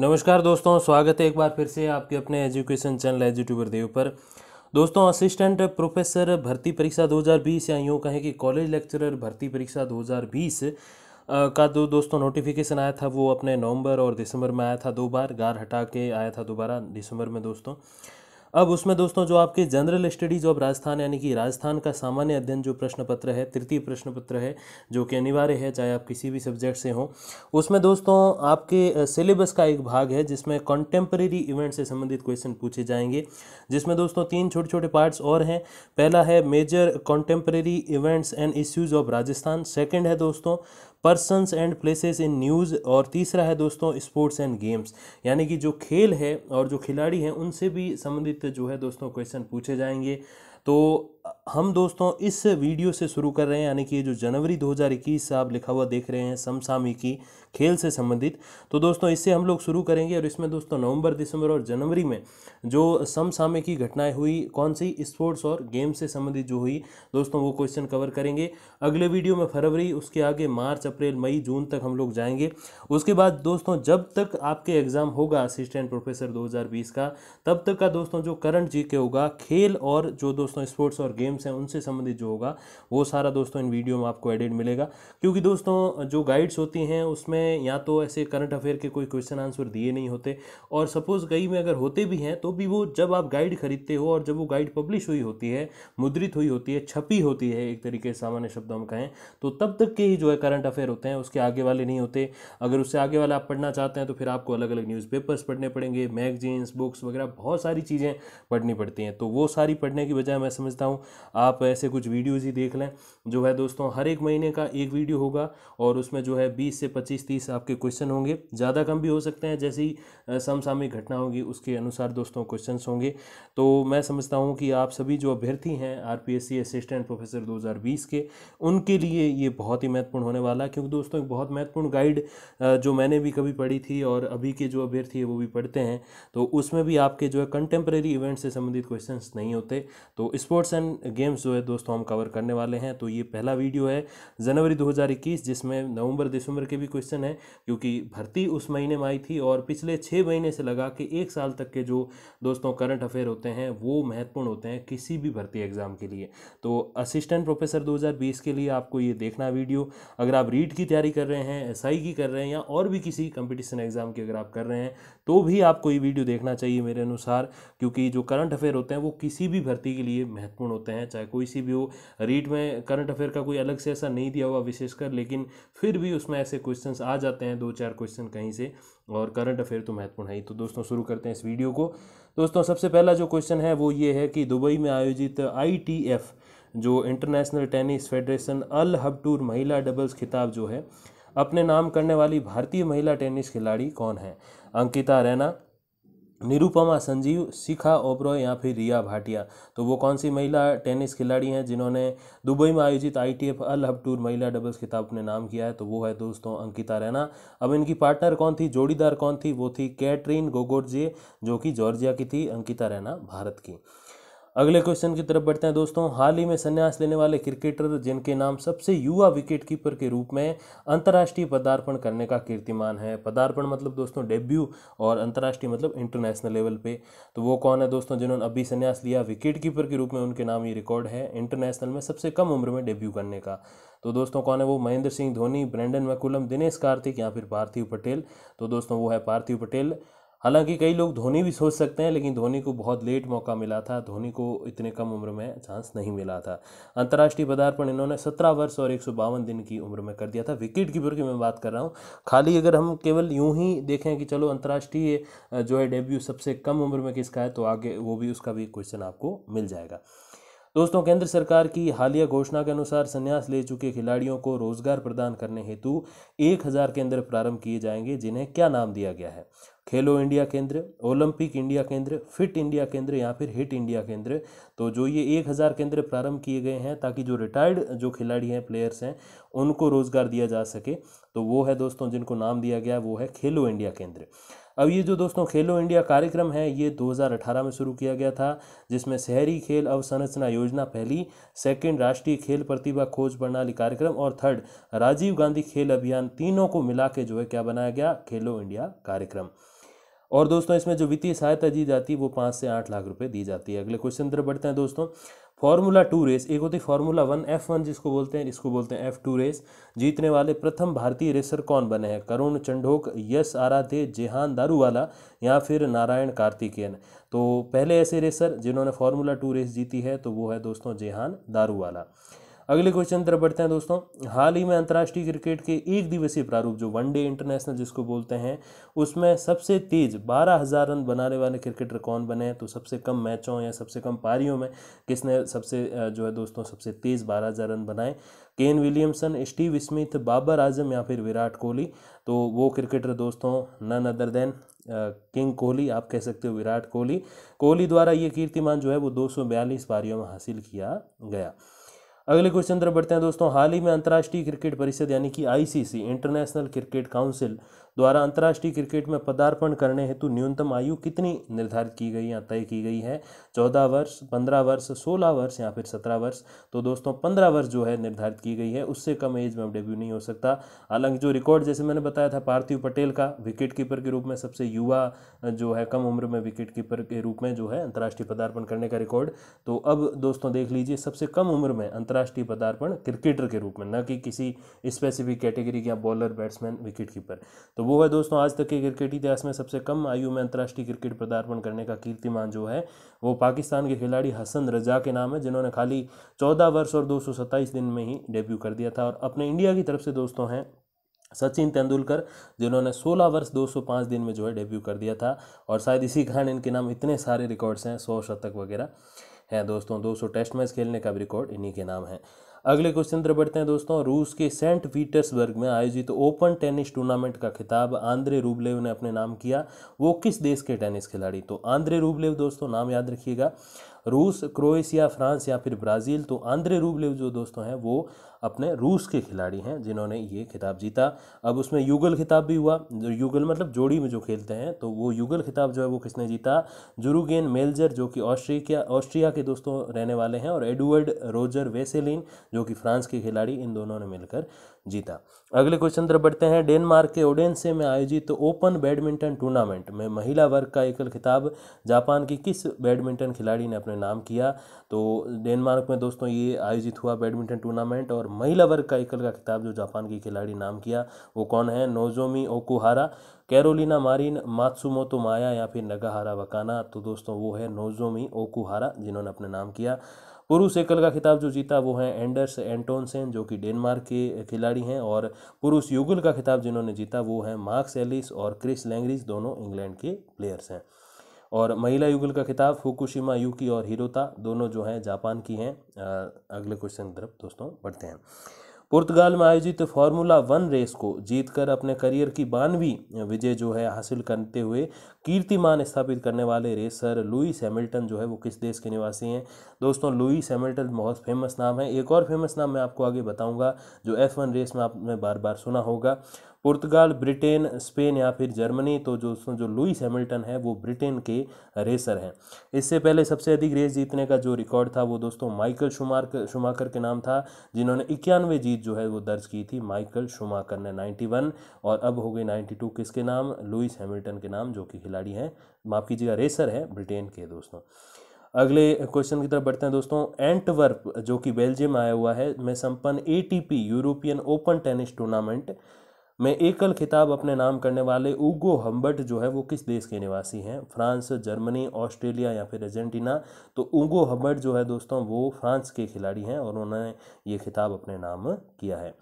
नमस्कार दोस्तों स्वागत है एक बार फिर से आपके अपने एजुकेशन चैनल एजुट्यूबर देव पर दोस्तों असिस्टेंट प्रोफेसर भर्ती परीक्षा 2020 या यूँ कहें कि कॉलेज लेक्चरर भर्ती परीक्षा 2020 का दो दोस्तों नोटिफिकेशन आया था वो अपने नवंबर और दिसंबर में आया था दो बार गार हटा के आया था दोबारा दिसंबर में दोस्तों अब उसमें दोस्तों जो आपके जनरल स्टडीज ऑफ राजस्थान यानी कि राजस्थान का सामान्य अध्ययन जो प्रश्न पत्र है तृतीय प्रश्न पत्र है जो कि अनिवार्य है चाहे आप किसी भी सब्जेक्ट से हों उसमें दोस्तों आपके सिलेबस का एक भाग है जिसमें कॉन्टेम्प्रेरी इवेंट से संबंधित क्वेश्चन पूछे जाएंगे जिसमें दोस्तों तीन छोटे छोटे पार्ट्स और हैं पहला है major contemporary events and issues of Rajasthan second है दोस्तों persons and places in news और तीसरा है दोस्तों स्पोर्ट्स एंड गेम्स यानी कि जो खेल है और जो खिलाड़ी हैं उनसे भी संबंधित जो है दोस्तों क्वेश्चन पूछे जाएंगे तो हम दोस्तों इस वीडियो से शुरू कर रहे हैं यानी कि जो जनवरी 2021 इक्कीस आप लिखा हुआ देख रहे हैं समसामी की खेल से संबंधित तो दोस्तों इससे हम लोग शुरू करेंगे और इसमें दोस्तों नवंबर दिसंबर और जनवरी में जो की घटनाएं हुई कौन सी स्पोर्ट्स और गेम से संबंधित जो हुई दोस्तों वो क्वेश्चन कवर करेंगे अगले वीडियो में फरवरी उसके आगे मार्च अप्रैल मई जून तक हम लोग जाएंगे उसके बाद दोस्तों जब तक आपके एग्ज़ाम होगा असिस्टेंट प्रोफेसर दो का तब तक का दोस्तों जो करंट जी के होगा खेल और जो दोस्तों स्पोर्ट्स और और गेम्स हैं उनसे संबंधित जो होगा वो सारा दोस्तों इन वीडियो में आपको एडिट मिलेगा क्योंकि दोस्तों जो गाइड्स होती हैं उसमें या तो ऐसे करंट अफेयर के कोई क्वेश्चन आंसर दिए नहीं होते और सपोज़ कई में अगर होते भी हैं तो भी वो जब आप गाइड खरीदते हो और जब वो गाइड पब्लिश हुई होती है मुद्रित हुई होती है छपी होती है एक तरीके से सामान्य शब्दों में कहें तो तब तक के ही जो है करंट अफेयर होते हैं उसके आगे वाले नहीं होते अगर उससे आगे वाले आप पढ़ना चाहते हैं तो फिर आपको अलग अलग न्यूज़पेपर्स पढ़ने पड़ेंगे मैगजीन्स बुक्स वगैरह बहुत सारी चीज़ें पढ़नी पड़ती हैं तो वो सारी पढ़ने की बजाय मैं समझता हूँ आप ऐसे कुछ वीडियोज़ ही देख लें जो है दोस्तों हर एक महीने का एक वीडियो होगा और उसमें जो है बीस से पच्चीस तीस आपके क्वेश्चन होंगे ज़्यादा कम भी हो सकते हैं जैसी समसामयिक घटना होगी उसके अनुसार दोस्तों क्वेश्चन होंगे तो मैं समझता हूँ कि आप सभी जो अभ्यर्थी हैं आर असिस्टेंट प्रोफेसर दो के उनके लिए ये बहुत ही महत्वपूर्ण होने वाला है क्योंकि दोस्तों एक बहुत महत्वपूर्ण गाइड जो मैंने भी कभी पढ़ी थी और अभी के जो अभ्यर्थी है वो भी पढ़ते हैं तो उसमें भी आपके जो है कंटेम्प्रेरी इवेंट से संबंधित क्वेश्चन नहीं होते तो स्पोर्ट्स एंड गेम्स जो है दोस्तों हम कवर करने वाले हैं तो ये पहला वीडियो है जनवरी 2021 जिसमें नवंबर दिसंबर के भी क्वेश्चन हैं क्योंकि भर्ती उस महीने में आई थी और पिछले छः महीने से लगा के एक साल तक के जो दोस्तों करंट अफेयर होते हैं वो महत्वपूर्ण होते हैं किसी भी भर्ती एग्ज़ाम के लिए तो असिस्टेंट प्रोफेसर दो के लिए आपको ये देखना वीडियो अगर आप रीड की तैयारी कर रहे हैं एस की कर रहे हैं या और भी किसी कंपिटिशन एग्ज़ाम की अगर आप कर रहे हैं तो भी आपको ये वीडियो देखना चाहिए मेरे अनुसार क्योंकि जो करंट अफेयर होते हैं वो किसी भी भर्ती के लिए महत्वपूर्ण होते हैं चाहे कोई सी भी हो रीट में करंट अफेयर का कोई अलग से ऐसा नहीं दिया हुआ विशेषकर लेकिन फिर भी उसमें ऐसे क्वेश्चन आ जाते हैं दो चार क्वेश्चन कहीं से और करंट अफेयर तो महत्वपूर्ण है ही तो दोस्तों शुरू करते हैं इस वीडियो को दोस्तों सबसे पहला जो क्वेश्चन है वो ये है कि दुबई में आयोजित आई जो International Tennis Federation Al Habtoor महिला डबल्स खिताब जो है अपने नाम करने वाली भारतीय महिला टेनिस खिलाड़ी कौन है अंकिता रैना निरुपमा संजीव शिखा ओबरॉय या फिर रिया भाटिया तो वो कौन सी महिला टेनिस खिलाड़ी हैं जिन्होंने दुबई में आयोजित I T F Al Habtoor महिला डबल्स खिताब अपने नाम किया है तो वो है दोस्तों अंकिता रैना अब इनकी पार्टनर कौन थी जोड़ीदार कौन थी वो थी कैटरीन गोगोर्जे जो कि जॉर्जिया की थी अंकिता रैना भारत की अगले क्वेश्चन की तरफ बढ़ते हैं दोस्तों हाल ही में संन्यास लेने वाले क्रिकेटर जिनके नाम सबसे युवा विकेट कीपर के रूप में अंतर्राष्ट्रीय पदार्पण करने का कीर्तिमान है पदार्पण मतलब दोस्तों डेब्यू और अंतर्राष्ट्रीय मतलब इंटरनेशनल लेवल पे तो वो कौन है दोस्तों जिन्होंने अभी संन्यास लिया विकेट कीपर के रूप में उनके नाम ये रिकॉर्ड है इंटरनेशनल में सबसे कम उम्र में डेब्यू करने का तो दोस्तों कौन है वो महेंद्र सिंह धोनी ब्रैंडन मैकुलम दिनेश कार्तिक या फिर पार्थिव पटेल तो दोस्तों वो है पार्थिव पटेल हालांकि कई लोग धोनी भी सोच सकते हैं लेकिन धोनी को बहुत लेट मौका मिला था धोनी को इतने कम उम्र में चांस नहीं मिला था अंतर्राष्ट्रीय पदार्पण इन्होंने सत्रह वर्ष और एक दिन की उम्र में कर दिया था विकेट कीपर की मैं बात कर रहा हूँ खाली अगर हम केवल यूँ ही देखें कि चलो अंतर्राष्ट्रीय जो है डेब्यू सबसे कम उम्र में किसका है तो आगे वो भी उसका भी क्वेश्चन आपको मिल जाएगा दोस्तों केंद्र सरकार की हालिया घोषणा के अनुसार संन्यास ले चुके खिलाड़ियों को रोजगार प्रदान करने हेतु एक हज़ार केंद्र प्रारंभ किए जाएंगे जिन्हें क्या नाम दिया गया है खेलो इंडिया केंद्र ओलंपिक इंडिया केंद्र फिट इंडिया केंद्र या फिर हिट इंडिया केंद्र तो जो ये एक हज़ार केंद्र प्रारंभ किए गए हैं ताकि जो रिटायर्ड जो खिलाड़ी हैं प्लेयर्स हैं उनको रोज़गार दिया जा सके तो वो है दोस्तों जिनको नाम दिया गया वो है खेलो इंडिया केंद्र अब ये जो दोस्तों खेलो इंडिया कार्यक्रम है ये 2018 में शुरू किया गया था जिसमें शहरी खेल अवसंरचना योजना पहली सेकंड राष्ट्रीय खेल प्रतिभा खोज प्रणाली कार्यक्रम और थर्ड राजीव गांधी खेल अभियान तीनों को मिला के जो है क्या बनाया गया खेलो इंडिया कार्यक्रम और दोस्तों इसमें जो वित्तीय सहायता दी जाती है वो पाँच से आठ लाख रुपये दी जाती है अगले क्वेश्चन तरफ बढ़ते हैं दोस्तों फार्मूला टू रेस एक होती है फार्मूला वन एफ वन जिसको बोलते हैं इसको बोलते हैं एफ टू रेस जीतने वाले प्रथम भारतीय रेसर कौन बने हैं करुण चंडोक यश आराध्य जेहान दारूवाला या फिर नारायण कार्तिकेयन तो पहले ऐसे रेसर जिन्होंने फार्मूला टू रेस जीती है तो वो है दोस्तों जेहान दारूवाला अगले क्वेश्चन तरफ बढ़ते हैं दोस्तों हाल ही में अंतर्राष्ट्रीय क्रिकेट के एक दिवसीय प्रारूप जो वनडे इंटरनेशनल जिसको बोलते हैं उसमें सबसे तेज बारह हज़ार रन बनाने वाले क्रिकेटर कौन बने हैं तो सबसे कम मैचों या सबसे कम पारियों में किसने सबसे जो है दोस्तों सबसे तेज़ बारह हज़ार रन बनाए Kane Williamson Steve Smith Babar Azam या फिर विराट कोहली तो वो क्रिकेटर दोस्तों none other than king Kohli आप कह सकते हो विराट कोहली कोहली द्वारा ये कीर्तिमान जो है वो बयालीस पारियों में हासिल किया गया अगले क्वेश्चन तरफ बढ़ते हैं दोस्तों हाल ही में अंतर्राष्ट्रीय क्रिकेट परिषद यानी कि आईसीसी इंटरनेशनल क्रिकेट काउंसिल द्वारा अंतर्राष्ट्रीय क्रिकेट में पदार्पण करने हेतु न्यूनतम आयु कितनी निर्धारित की गई या तय की गई है चौदह वर्ष पंद्रह वर्ष सोलह वर्ष या फिर सत्रह वर्ष तो दोस्तों पंद्रह वर्ष जो है निर्धारित की गई है उससे कम एज में अब डेब्यू नहीं हो सकता हालांकि जो रिकॉर्ड जैसे मैंने बताया था पार्थिव पटेल का विकेट कीपर के रूप में सबसे युवा जो है कम उम्र में विकेट कीपर के रूप में जो है अंतर्राष्ट्रीय पदार्पण करने का रिकॉर्ड तो अब दोस्तों देख लीजिए सबसे कम उम्र में अंतर्राष्ट्रीय पदार्पण क्रिकेटर के रूप में न कि किसी स्पेसिफिक कैटेगरी के या बॉलर बैट्समैन विकेट कीपर तो तो वो है दोस्तों आज तक के क्रिकेट इतिहास में सबसे कम आयु में अंतर्राष्ट्रीय क्रिकेट पदार्पण करने का कीर्तिमान जो है वो पाकिस्तान के खिलाड़ी हसन रजा के नाम है जिन्होंने खाली चौदह वर्ष और दो दिन में ही डेब्यू कर दिया था और अपने इंडिया की तरफ से दोस्तों हैं सचिन तेंदुलकर जिन्होंने 16 वर्ष 205 दिन में जो है डेब्यू कर दिया था और शायद इसी कारण इनके नाम इतने सारे रिकॉर्ड्स हैं सौ शतक वगैरह हैं दोस्तों 200 टेस्ट मैच खेलने का भी रिकॉर्ड इन्हीं के नाम है अगले क्वेश्चन तरफ बढ़ते हैं दोस्तों रूस के सेंट पीटर्सबर्ग में आयोजित तो ओपन टेनिस टूर्नामेंट का खिताब आंद्रे रूबलेव ने अपने नाम किया वो किस देश के टेनिस खिलाड़ी तो आंद्रे रूबलेव दोस्तों नाम याद रखिएगा रूस क्रोएशिया फ्रांस या फिर ब्राज़ील तो आंद्रे रूबलेव जो दोस्तों हैं वो अपने रूस के खिलाड़ी हैं जिन्होंने ये खिताब जीता अब उसमें युगल खिताब भी हुआ जो युगल मतलब जोड़ी में जो खेलते हैं तो वो युगल खिताब जो है वो किसने जीता जुरुगेन मेलजर जो कि ऑस्ट्रिया ऑस्ट्रिया के दोस्तों रहने वाले हैं और एडवर्ड रोजर वेसेलिन जो कि फ्रांस के खिलाड़ी इन दोनों ने मिलकर जीता अगले क्वेश्चन तरफ बढ़ते हैं डेनमार्क के ओडेंसे में आयोजित तो ओपन बैडमिंटन टूर्नामेंट में महिला वर्ग का एकल खिताब जापान की किस बैडमिंटन खिलाड़ी ने अपने नाम किया तो डेनमार्क में दोस्तों ये आयोजित हुआ बैडमिंटन टूर्नामेंट और महिला वर्ग का एकल का खिताब जो जापान की खिलाड़ी नाम किया वो कौन है Nozomi Okuhara Carolina Marin Matsumoto Mayu या फिर नगाहारा वकाना तो दोस्तों वो है नोजोमी ओकुहारा जिन्होंने अपने नाम किया पुरुष एकल का खिताब जो जीता वो है एंडर्स एंटोनसेन जो कि डेनमार्क के खिलाड़ी हैं और पुरुष युगल का खिताब जिन्होंने जीता वो है मार्क्स एलिस और क्रिस लैंग्रिज दोनों इंग्लैंड के प्लेयर्स हैं और महिला युगल का खिताब फुकुशिमा यूकी और हिरोता दोनों जो हैं जापान की हैं अगले क्वेश्चन की तरफ दोस्तों बढ़ते हैं पुर्तगाल में आयोजित फार्मूला वन रेस को जीतकर अपने करियर की बानवी विजय जो है हासिल करते हुए कीर्तिमान स्थापित करने वाले रेसर लुईस हैमिल्टन जो है वो किस देश के निवासी हैं दोस्तों लुईस हैमिल्टन बहुत फेमस नाम है एक और फेमस नाम मैं आपको आगे बताऊंगा जो एफ वन रेस में आपने बार बार सुना होगा पुर्तगाल ब्रिटेन स्पेन या फिर जर्मनी तो जो जो लुइस हैमिल्टन है वो ब्रिटेन के रेसर हैं इससे पहले सबसे अधिक रेस जीतने का जो रिकॉर्ड था वो दोस्तों माइकल शुमार शुमाकर के नाम था जिन्होंने इक्यानवे जीत जो है वो दर्ज की थी माइकल शुमाकर ने 91 और अब हो गई 92 किसके नाम लुइस हैमिल्टन के नाम जो कि खिलाड़ी हैं माफ़ कीजिएगा रेसर है ब्रिटेन के दोस्तों अगले क्वेश्चन की तरफ बढ़ते हैं दोस्तों एंटवर्प जो कि बेल्जियम आया हुआ है में संपन्न ATP European Open tennis tournament में एकल खिताब अपने नाम करने वाले उगो हम्बर्ट जो है वो किस देश के निवासी हैं फ्रांस जर्मनी ऑस्ट्रेलिया या फिर अर्जेंटीना तो उगो हम्बर्ट जो है दोस्तों वो फ्रांस के खिलाड़ी हैं और उन्होंने ये खिताब अपने नाम किया है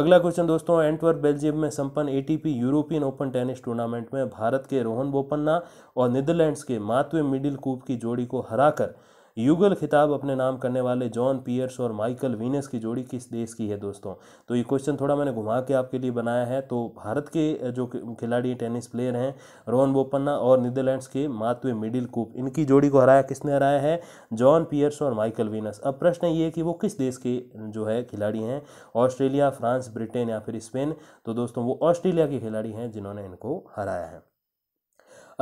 अगला क्वेश्चन दोस्तों एंटवर्क बेल्जियम में संपन्न ATP European Open tennis tournament में भारत के रोहन बोपन्ना और नीदरलैंड्स के मातवे मिडिल कूप की जोड़ी को हराकर युगल खिताब अपने नाम करने वाले जॉन पियर्स और माइकल वीनस की जोड़ी किस देश की है दोस्तों तो ये क्वेश्चन थोड़ा मैंने घुमा के आपके लिए बनाया है तो भारत के जो खिलाड़ी टेनिस प्लेयर हैं रोहन बोपन्ना और नीदरलैंड्स के मातवे मिडिल कूप इनकी जोड़ी को हराया किसने हराया है जॉन पियर्स और माइकल वीनस अब प्रश्न ये है कि वो किस देश के जो है खिलाड़ी हैं ऑस्ट्रेलिया फ्रांस ब्रिटेन या फिर स्पेन तो दोस्तों वो ऑस्ट्रेलिया के खिलाड़ी हैं जिन्होंने इनको हराया है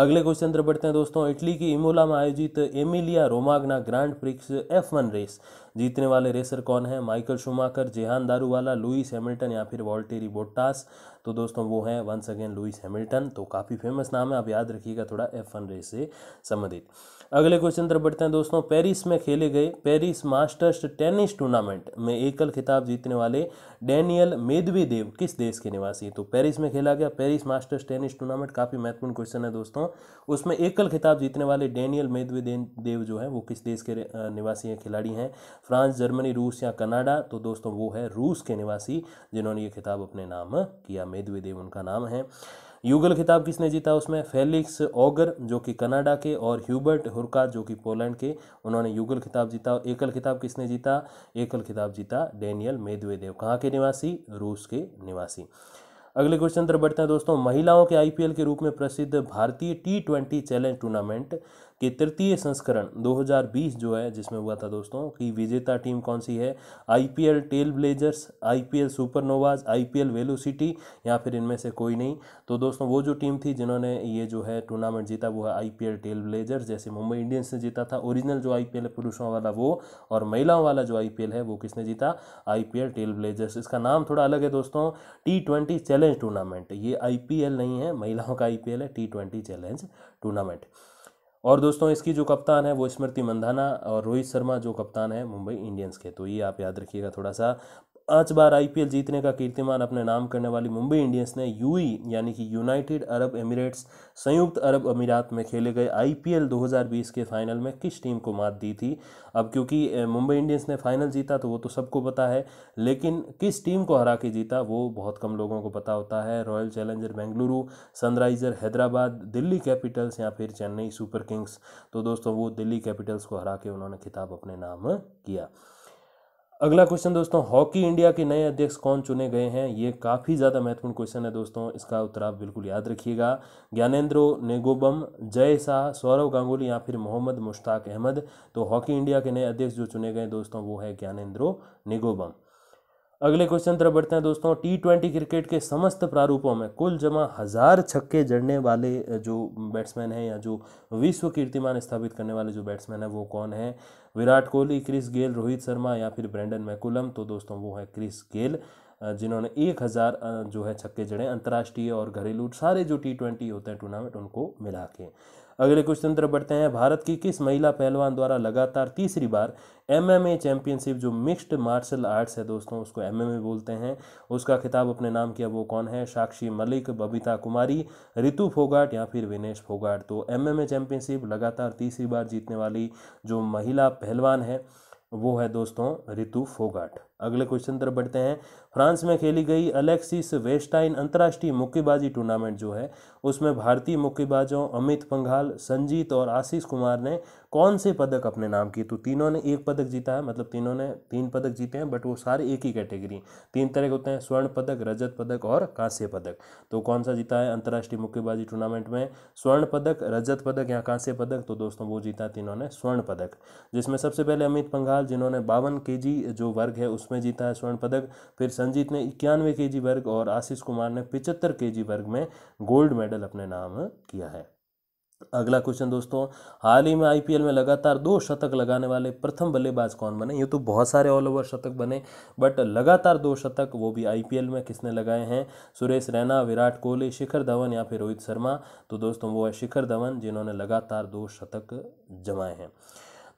अगले क्वेश्चन तरफ बढ़ते हैं दोस्तों इटली की इमोला में आयोजित Emilia Romagna Grand Prix F one race जीतने वाले रेसर कौन है Michael Schumacher Jehan Daruvala Lewis Hamilton या फिर वॉल्टेरी बोटास तो दोस्तों वो हैं वंस अगेन लुइस हैमिल्टन तो काफ़ी फेमस नाम है आप याद रखिएगा थोड़ा एफ वन रेस से संबंधित अगले क्वेश्चन तरफ बढ़ते हैं दोस्तों पेरिस में खेले गए पेरिस मास्टर्स टेनिस टूर्नामेंट में एकल खिताब जीतने वाले डैनियल मेदवेदेव किस देश के निवासी है तो पेरिस में खेला गया पेरिस मास्टर्स टेनिस टूर्नामेंट काफ़ी महत्वपूर्ण क्वेश्चन है दोस्तों उसमें एकल खिताब जीतने वाले डैनियल मेदवेदेव जो है वो किस देश के निवासी हैं खिलाड़ी हैं फ्रांस जर्मनी रूस या कनाडा तो दोस्तों वो है रूस के निवासी जिन्होंने ये खिताब अपने नाम किया मेदवेदेव उनका नाम है युगल खिताब किसने जीता उसमें फेलिक्स ओगर जो कि कनाडा के और ह्यूबर्ट हुरका जो कि पोलैंड के उन्होंने युगल खिताब जीता और एकल खिताब किसने जीता एकल खिताब जीता डेनियल मेदवेदेव कहाँ के निवासी रूस के निवासी अगले क्वेश्चन तरफ बढ़ते हैं दोस्तों महिलाओं के आईपीएल के रूप में प्रसिद्ध भारतीय टी ट्वेंटी चैलेंज टूर्नामेंट के तृतीय संस्करण 2020 जो है जिसमें हुआ था दोस्तों कि विजेता टीम कौन सी है IPL Trailblazers IPL Supernovas IPL Velocity या फिर इनमें से कोई नहीं तो दोस्तों वो जो टीम थी जिन्होंने ये जो है टूर्नामेंट जीता वो है आईपीएल टेल ब्लेजर्स जैसे मुंबई इंडियंस ने जीता था ओरिजिनल जो आईपीएल है पुरुषों वाला वो और महिलाओं वाला जो आईपीएल है वो किसने जीता आईपीएल टेल ब्लेजर्स इसका नाम थोड़ा अलग है दोस्तों टी चैलेंज टूर्नामेंट ये आईपीएल नहीं है महिलाओं का आईपीएल है टी चैलेंज टूर्नामेंट और दोस्तों इसकी जो कप्तान है वो स्मृति मंधाना और रोहित शर्मा जो कप्तान है मुंबई इंडियंस के तो ये आप याद रखिएगा थोड़ा सा पाँच बार आईपीएल जीतने का कीर्तिमान अपने नाम करने वाली मुंबई इंडियंस ने यूई e, यानी कि यूनाइटेड अरब एमिरेट्स संयुक्त अरब अमीरात में खेले गए आईपीएल 2020 के फाइनल में किस टीम को मात दी थी अब क्योंकि मुंबई इंडियंस ने फाइनल जीता तो वो तो सबको पता है लेकिन किस टीम को हरा के जीता वो बहुत कम लोगों को पता होता है Royal Challenger Bengaluru Sunriser Hyderabad Delhi Capitals या फिर चेन्नई सुपर किंग्स तो दोस्तों वो दिल्ली कैपिटल्स को हरा के उन्होंने खिताब अपने नाम किया अगला क्वेश्चन दोस्तों हॉकी इंडिया के नए अध्यक्ष कौन चुने गए हैं ये काफ़ी ज़्यादा महत्वपूर्ण क्वेश्चन है दोस्तों इसका उत्तर आप बिल्कुल याद रखिएगा ज्ञानेन्द्रो नेगोबम जय शाह सौरव गांगुली या फिर मोहम्मद मुश्ताक अहमद तो हॉकी इंडिया के नए अध्यक्ष जो चुने गए दोस्तों वो है ज्ञानेन्द्रो नेगोबम अगले क्वेश्चन तरफ बढ़ते हैं दोस्तों टी ट्वेंटी क्रिकेट के समस्त प्रारूपों में कुल जमा हज़ार छक्के जड़ने वाले जो बैट्समैन हैं या जो विश्व कीर्तिमान स्थापित करने वाले जो बैट्समैन हैं वो कौन हैं विराट कोहली क्रिस गेल रोहित शर्मा या फिर ब्रेंडन मैकुलम तो दोस्तों वो है क्रिस गेल जिन्होंने एक हज़ार जो है छक्के जड़े अंतर्राष्ट्रीय और घरेलू सारे जो टी ट्वेंटी होते हैं टूर्नामेंट उनको मिला के अगले क्वेश्चन तरफ बढ़ते हैं भारत की किस महिला पहलवान द्वारा लगातार तीसरी बार एमएमए चैंपियनशिप जो मिक्स्ड मार्शल आर्ट्स है दोस्तों उसको एमएमए बोलते हैं उसका खिताब अपने नाम किया वो कौन है साक्षी मलिक बबीता कुमारी रितु फोगाट या फिर विनेश फोगाट तो एमएमए चैंपियनशिप लगातार तीसरी बार जीतने वाली जो महिला पहलवान है वो है दोस्तों रितु फोगाट अगले क्वेश्चन तरफ बढ़ते हैं फ्रांस में खेली गई अलेक्सिस वेस्टाइन अंतर्राष्ट्रीय मुक्केबाजी टूर्नामेंट जो है उसमें भारतीय मुक्केबाजों अमित पंघाल संजीत और आशीष कुमार ने कौन से पदक अपने नाम किए तो तीनों ने एक पदक जीता है मतलब तीनों ने तीन पदक जीते हैं बट वो सारे एक ही कैटेगरी तीन तरह के होते हैं स्वर्ण पदक रजत पदक और कांस्य पदक तो कौन सा जीता है अंतर्राष्ट्रीय मुक्केबाजी टूर्नामेंट में स्वर्ण पदक रजत पदक या कांस्य पदक तो दोस्तों वो जीता तीनों ने स्वर्ण पदक जिसमें सबसे पहले अमित पंघाल जिन्होंने बावन के जो वर्ग है उस में जीता है स्वर्ण पदक फिर संजीत ने इक्यानवे के जी वर्ग और आशीष कुमार ने पिचहत्तर के जी वर्ग में गोल्ड मेडल अपने नाम किया है अगला क्वेश्चन दोस्तों हाल ही में आईपीएल में लगातार दो शतक लगाने वाले प्रथम बल्लेबाज कौन बने ये तो बहुत सारे ऑल ओवर शतक बने बट लगातार दो शतक वो भी आईपीएल में किसने लगाए हैं सुरेश रैना विराट कोहली शिखर धवन या फिर रोहित शर्मा तो दोस्तों वो है शिखर धवन जिन्होंने लगातार दो शतक जमाए हैं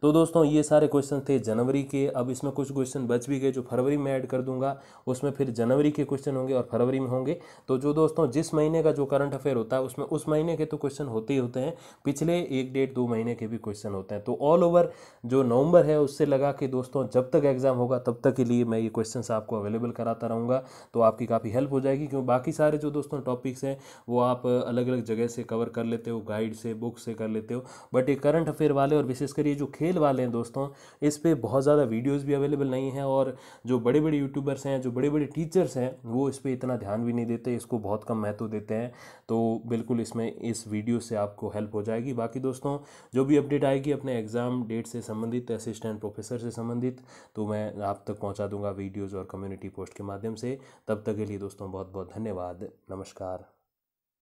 तो दोस्तों ये सारे क्वेश्चन थे जनवरी के अब इसमें कुछ क्वेश्चन बच भी गए जो फरवरी में ऐड कर दूंगा उसमें फिर जनवरी के क्वेश्चन होंगे और फरवरी में होंगे तो जो दोस्तों जिस महीने का जो करंट अफेयर होता है उसमें उस महीने के तो क्वेश्चन होते ही होते हैं पिछले एक डेढ़ दो महीने के भी क्वेश्चन होते हैं तो ऑल ओवर जो नवंबर है उससे लगा कि दोस्तों जब तक एग्ज़ाम होगा तब तक के लिए मैं ये क्वेश्चन आपको अवेलेबल कराता रहूँगा तो आपकी काफ़ी हेल्प हो जाएगी क्योंकि बाकी सारे जो दोस्तों टॉपिक्स हैं वो आप अलग अलग जगह से कवर कर लेते हो गाइड से बुक से कर लेते हो बट ये करंट अफेयर वाले और विशेषकर ये जो खेल मेल वाले हैं दोस्तों इस पर बहुत ज़्यादा वीडियोज़ भी अवेलेबल नहीं हैं और जो बड़े बड़े यूट्यूबर्स हैं जो बड़े बड़े टीचर्स हैं वो इस पर इतना ध्यान भी नहीं देते इसको बहुत कम महत्व देते हैं तो बिल्कुल इसमें इस वीडियो से आपको हेल्प हो जाएगी बाकी दोस्तों जो भी अपडेट आएगी अपने एग्ज़ाम डेट से संबंधित असिस्टेंट प्रोफेसर से संबंधित तो मैं आप तक पहुँचा दूंगा वीडियोज़ और कम्युनिटी पोस्ट के माध्यम से तब तक के लिए दोस्तों बहुत बहुत धन्यवाद नमस्कार